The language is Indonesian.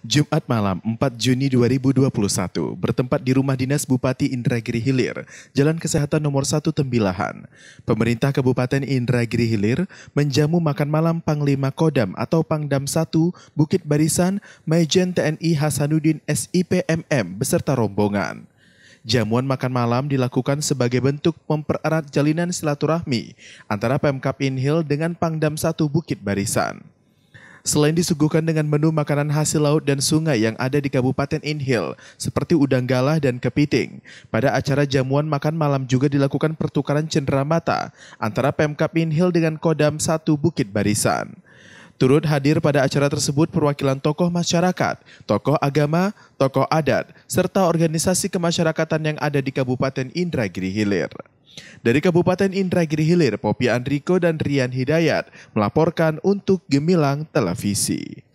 Jumat malam 4 Juni 2021 bertempat di rumah dinas Bupati Indragiri Hilir, Jalan Kesehatan nomor 1 Tembilahan. Pemerintah Kabupaten Indragiri Hilir menjamu makan malam Panglima Kodam atau Pangdam 1 Bukit Barisan Majen TNI Hasanuddin SIPMM beserta rombongan. Jamuan makan malam dilakukan sebagai bentuk mempererat jalinan silaturahmi antara Pemkap Inhil dengan Pangdam 1 Bukit Barisan. Selain disuguhkan dengan menu makanan hasil laut dan sungai yang ada di Kabupaten Inhil, seperti udang galah dan kepiting, pada acara jamuan makan malam juga dilakukan pertukaran cenderamata antara Pemkap Inhil dengan Kodam Satu Bukit Barisan. Turut hadir pada acara tersebut perwakilan tokoh masyarakat, tokoh agama, tokoh adat, serta organisasi kemasyarakatan yang ada di Kabupaten Indragiri Hilir. Dari Kabupaten Indragiri Hilir, Popi Andriko dan Rian Hidayat melaporkan untuk Gemilang Televisi.